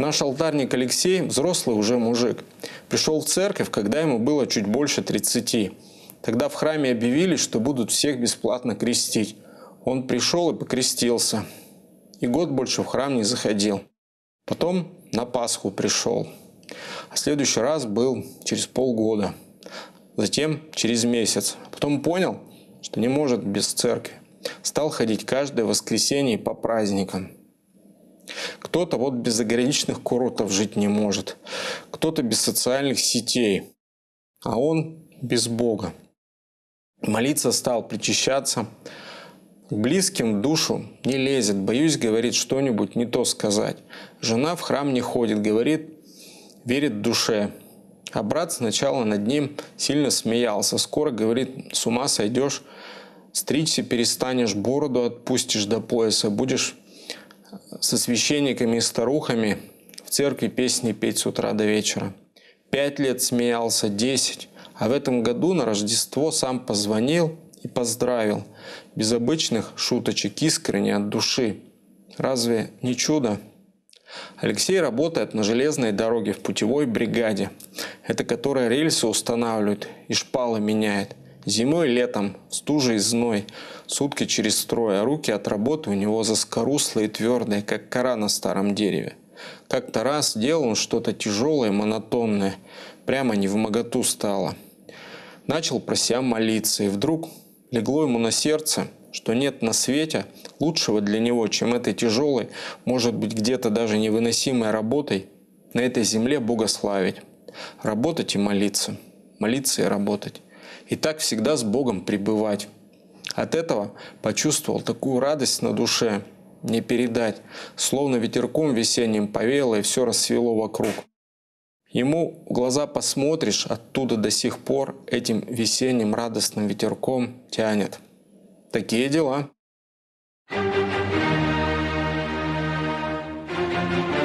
Наш алтарник Алексей – взрослый уже мужик. Пришел в церковь, когда ему было чуть больше 30. Тогда в храме объявили, что будут всех бесплатно крестить. Он пришел и покрестился. И год больше в храм не заходил. Потом на Пасху пришел. А следующий раз был через полгода. Затем через месяц. Потом понял, что не может без церкви. Стал ходить каждое воскресенье по праздникам. Кто-то вот без ограниченных курортов жить не может. Кто-то без социальных сетей. А он без Бога. Молиться стал, причащаться. близким душу не лезет, боюсь, говорит что-нибудь не то сказать. Жена в храм не ходит, говорит, верит в душе. А брат сначала над ним сильно смеялся. Скоро говорит, с ума сойдешь, стричься перестанешь, бороду отпустишь до пояса, будешь со священниками и старухами в церкви песни петь с утра до вечера. Пять лет смеялся, десять. А в этом году на Рождество сам позвонил и поздравил. Без обычных шуточек, искренне, от души. Разве не чудо? Алексей работает на железной дороге в путевой бригаде. Это которая рельсы устанавливает и шпалы меняет. Зимой и летом, стужей и зной, сутки через трое, а руки от работы у него заскоруслые и твердые, как кора на старом дереве. Как-то раз делал он что-то тяжелое, монотонное, прямо не в моготу стало. Начал про себя молиться, и вдруг легло ему на сердце, что нет на свете лучшего для него, чем этой тяжелой, может быть где-то даже невыносимой работой, на этой земле богославить. Работать и молиться. Молиться и работать и так всегда с Богом пребывать. От этого почувствовал такую радость на душе, не передать, словно ветерком весенним повеяло и все расцвело вокруг. Ему в глаза посмотришь, оттуда до сих пор этим весенним радостным ветерком тянет. Такие дела. thank you